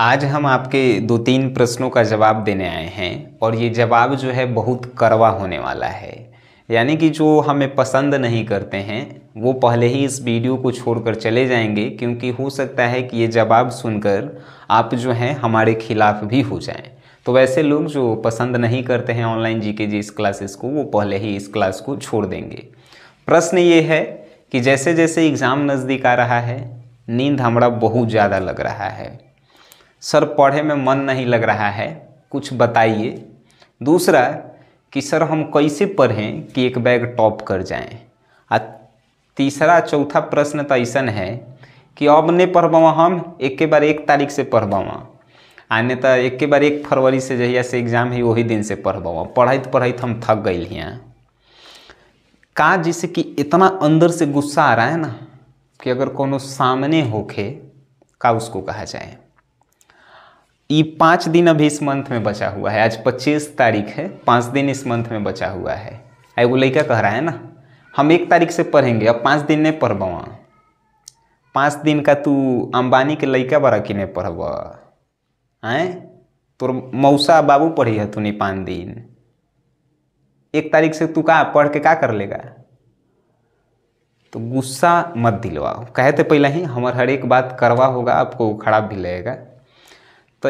आज हम आपके दो तीन प्रश्नों का जवाब देने आए हैं और ये जवाब जो है बहुत करवा होने वाला है यानी कि जो हमें पसंद नहीं करते हैं वो पहले ही इस वीडियो को छोड़कर चले जाएंगे क्योंकि हो सकता है कि ये जवाब सुनकर आप जो हैं हमारे खिलाफ़ भी हो जाएं तो वैसे लोग जो पसंद नहीं करते हैं ऑनलाइन जी के जी इस क्लासेस को वो पहले ही इस क्लास को छोड़ देंगे प्रश्न ये है कि जैसे जैसे एग्ज़ाम नज़दीक आ रहा है नींद हमारा बहुत ज़्यादा लग रहा है सर पढ़े में मन नहीं लग रहा है कुछ बताइए दूसरा कि सर हम कैसे पढ़ें कि एक बैग टॉप कर जाएं आ तीसरा चौथा प्रश्न तो ऐसा है कि अब नहीं पढ़बा हम एक के बार एक तारीख से आ आने तो एक के बार एक फरवरी से जहिया से एग्ज़ाम है वही दिन से पढ़बा पढ़त पढ़ित हम थक गई हैं का जिससे कि इतना अंदर से गुस्सा आ रहा है ना कि अगर कोनो सामने होखे का उसको कहा जाए ये पाँच दिन अभी इस मंथ में बचा हुआ है आज पच्चीस तारीख है पाँच दिन इस मंथ में बचा हुआ है वो लड़का कह रहा है ना हम एक तारीख से पढ़ेंगे अब पाँच दिन नहीं पढ़बा पाँच दिन का तू अंबानी के लड़का बड़ा कि नहीं पढ़ब आए तोर मऊसा बाबू पढ़ी है तूने पाँच दिन एक तारीख से तू का पढ़ के का कर लेगा तो गुस्सा मत दिलवाओ कहे थे पहले ही हमार हर एक बात करवा होगा आपको खराब भी लगेगा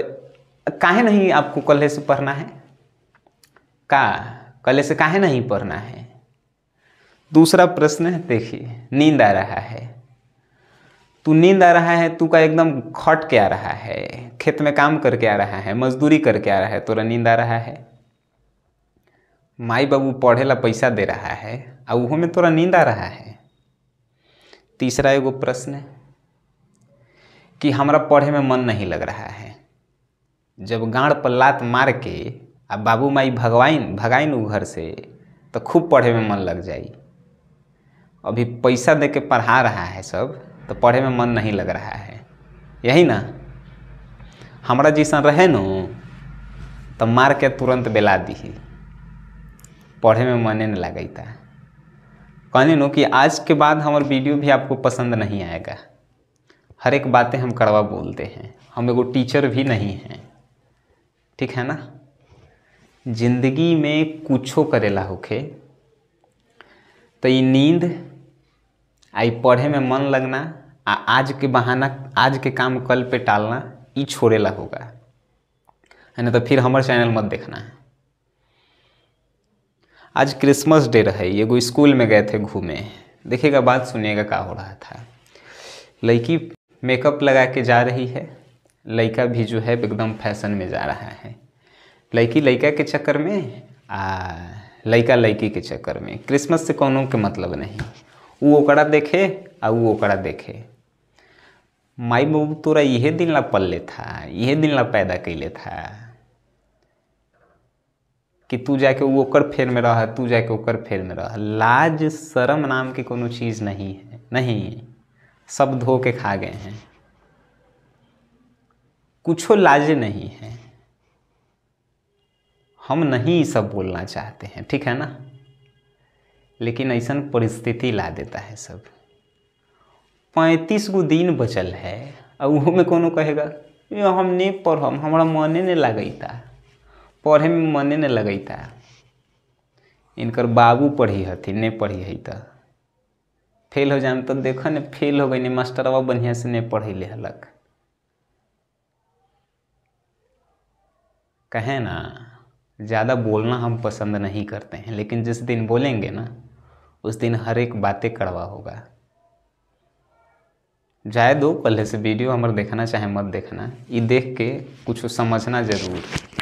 तो काहे नहीं आपको कल्हे से पढ़ना है का कल्हे से काहे नहीं पढ़ना है दूसरा प्रश्न है देखिए नींद आ रहा है तू नींद आ रहा है तू का एकदम खट के आ रहा है खेत में काम करके आ रहा है मजदूरी करके आ रहा है तोरा नींद आ रहा है माई बाबू पढ़े ला पैसा दे रहा है और वह में तोरा नींद आ रहा है तीसरा एगो प्रश्न कि हमारा पढ़े में मन नहीं लग रहा है जब गाड़ पर लात मार के आ बाबू माई भगवाइन भगाइन उ घर से तो खूब पढ़े में मन लग जाई अभी पैसा दे के पढ़ा रहा है सब तो पढ़े में मन नहीं लग रहा है यही ना हमारा जैसा रहे न तो मार के तुरंत बेला दी पढ़े में मने नहीं लगता कहने नो कि आज के बाद हमारे वीडियो भी आपको पसंद नहीं आएगा हर एक बातें हम कड़वा बोलते हैं हम एगो टीचर भी नहीं हैं ठीक है ना जिंदगी में कुछो करेला होखे तो ये नींद आई पढ़े में मन लगना आ आज के बहाना आज के काम कल पे टालना ये छोड़ेला होगा है ना तो फिर हमारे चैनल मत देखना है आज क्रिसमस डे रहे एगो स्कूल में गए थे घूमे देखेगा बात सुनिएगा क्या हो रहा था लड़की मेकअप लगा के जा रही है लड़का भी जो है एकदम फैशन में जा रहा है लड़की लड़का के चक्कर में आ लड़का लड़की के चक्कर में क्रिसमस से कौनों के मतलब नहीं वो ओकरा देखे आ वो ओकरा देखे माई बाबू तोरा यह दिन ला पल्ले था यह दिन ला पैदा कैले था कि तू जाके वो ओकर फेर में रह तू जाके ओकर फेर में रह लाज शर्म नाम के कोनो चीज़ नहीं है नहीं सब धो के खा गए हैं कुछ लाज नहीं है हम नहीं सब बोलना चाहते हैं ठीक है ना लेकिन ऐसा परिस्थिति ला देता है सब पैंतीस गो दिन बचल है और वह में कोनो कहेगा ये हम नहीं पढ़म हमारा मने नहीं लगता पढ़े में मने नहीं लगता इनकर बाबू पढ़ी हथी नहीं पढ़ी है फेल हो जाए तो देख न फेल हो गई नहीं मास्टरवा बढ़िया से नहीं पढ़े हलक कहें ना ज़्यादा बोलना हम पसंद नहीं करते हैं लेकिन जिस दिन बोलेंगे ना उस दिन हर एक बातें कड़वा होगा जाए दो पहले से वीडियो हमारे देखना चाहे मत देखना ये देख के कुछ समझना ज़रूर